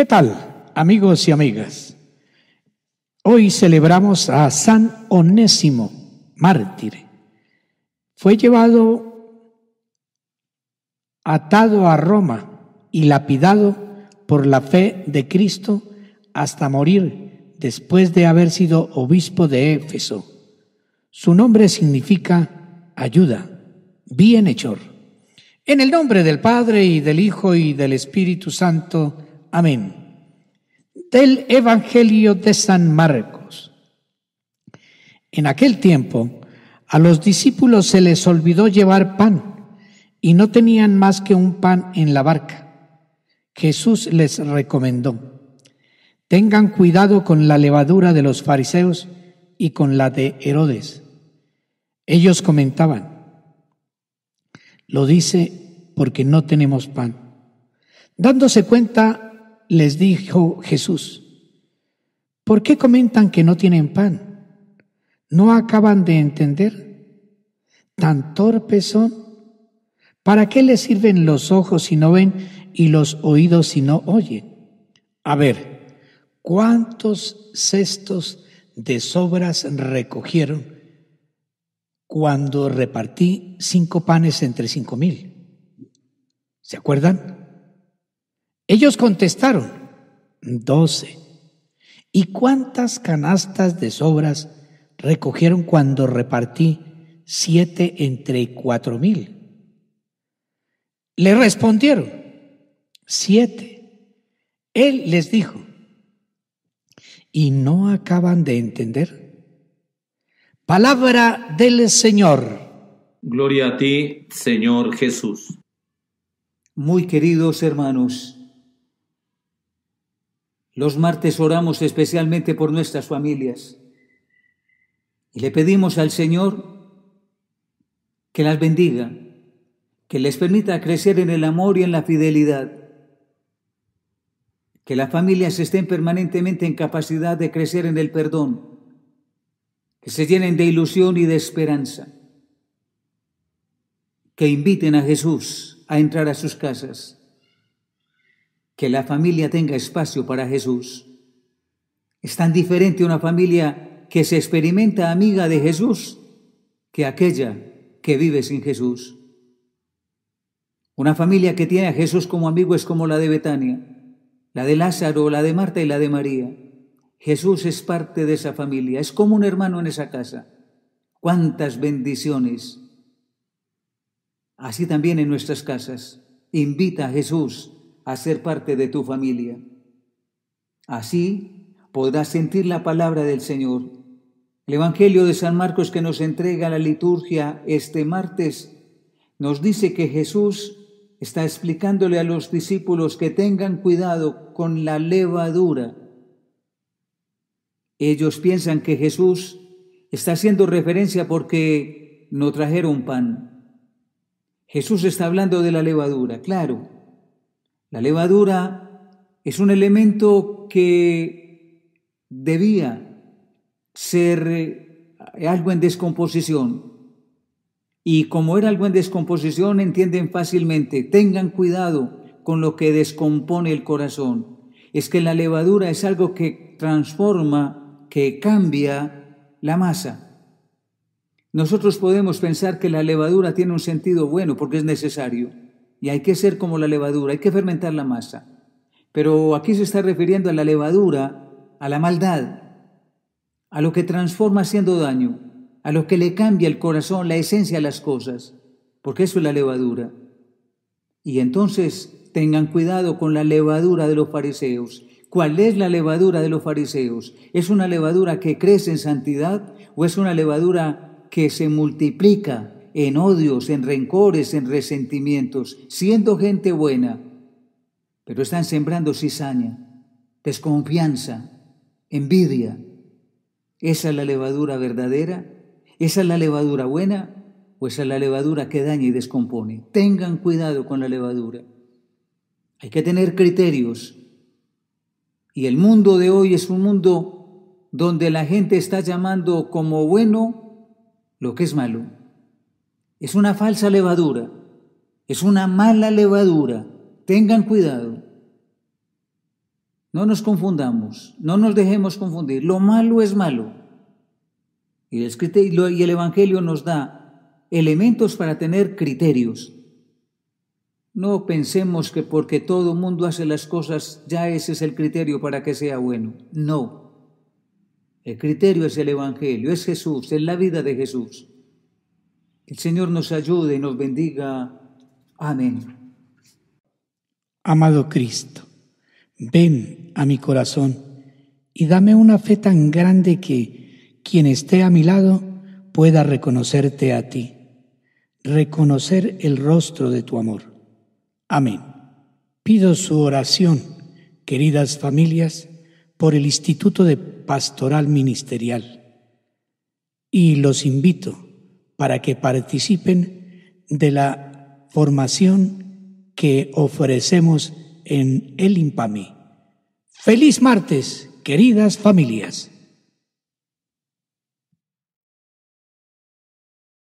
¿Qué tal, amigos y amigas? Hoy celebramos a San Onésimo, mártir. Fue llevado atado a Roma y lapidado por la fe de Cristo hasta morir después de haber sido obispo de Éfeso. Su nombre significa ayuda, bienhechor. En el nombre del Padre y del Hijo y del Espíritu Santo, Amén. Del Evangelio de San Marcos. En aquel tiempo, a los discípulos se les olvidó llevar pan y no tenían más que un pan en la barca. Jesús les recomendó, tengan cuidado con la levadura de los fariseos y con la de Herodes. Ellos comentaban, lo dice porque no tenemos pan. Dándose cuenta les dijo Jesús, ¿por qué comentan que no tienen pan? ¿No acaban de entender? ¿Tan torpes son? ¿Para qué les sirven los ojos si no ven y los oídos si no oyen? A ver, ¿cuántos cestos de sobras recogieron cuando repartí cinco panes entre cinco mil? ¿Se acuerdan? Ellos contestaron, doce. ¿Y cuántas canastas de sobras recogieron cuando repartí siete entre cuatro mil? Le respondieron, siete. Él les dijo, ¿y no acaban de entender? Palabra del Señor. Gloria a ti, Señor Jesús. Muy queridos hermanos, los martes oramos especialmente por nuestras familias y le pedimos al Señor que las bendiga, que les permita crecer en el amor y en la fidelidad, que las familias estén permanentemente en capacidad de crecer en el perdón, que se llenen de ilusión y de esperanza, que inviten a Jesús a entrar a sus casas que la familia tenga espacio para Jesús. Es tan diferente una familia que se experimenta amiga de Jesús que aquella que vive sin Jesús. Una familia que tiene a Jesús como amigo es como la de Betania, la de Lázaro, la de Marta y la de María. Jesús es parte de esa familia, es como un hermano en esa casa. ¡Cuántas bendiciones! Así también en nuestras casas. Invita a Jesús a ser parte de tu familia. Así podrás sentir la palabra del Señor. El Evangelio de San Marcos que nos entrega la liturgia este martes nos dice que Jesús está explicándole a los discípulos que tengan cuidado con la levadura. Ellos piensan que Jesús está haciendo referencia porque no trajeron pan. Jesús está hablando de la levadura, claro. La levadura es un elemento que debía ser eh, algo en descomposición. Y como era algo en descomposición, entienden fácilmente, tengan cuidado con lo que descompone el corazón. Es que la levadura es algo que transforma, que cambia la masa. Nosotros podemos pensar que la levadura tiene un sentido bueno porque es necesario y hay que ser como la levadura, hay que fermentar la masa. Pero aquí se está refiriendo a la levadura, a la maldad, a lo que transforma haciendo daño, a lo que le cambia el corazón, la esencia de las cosas, porque eso es la levadura. Y entonces tengan cuidado con la levadura de los fariseos. ¿Cuál es la levadura de los fariseos? ¿Es una levadura que crece en santidad o es una levadura que se multiplica en odios, en rencores, en resentimientos, siendo gente buena, pero están sembrando cizaña, desconfianza, envidia. ¿Esa es la levadura verdadera? ¿Esa es la levadura buena? ¿O esa es la levadura que daña y descompone? Tengan cuidado con la levadura. Hay que tener criterios. Y el mundo de hoy es un mundo donde la gente está llamando como bueno lo que es malo es una falsa levadura, es una mala levadura. Tengan cuidado. No nos confundamos, no nos dejemos confundir. Lo malo es malo. Y el, Evangelio nos da elementos para tener criterios. No pensemos que porque todo mundo hace las cosas ya ese es el criterio para que sea bueno. No. El criterio es el Evangelio, es Jesús, es la vida de Jesús el Señor nos ayude y nos bendiga. Amén. Amado Cristo, ven a mi corazón y dame una fe tan grande que quien esté a mi lado pueda reconocerte a ti, reconocer el rostro de tu amor. Amén. Pido su oración, queridas familias, por el Instituto de Pastoral Ministerial y los invito para que participen de la formación que ofrecemos en el IMPAMI. Feliz martes, queridas familias.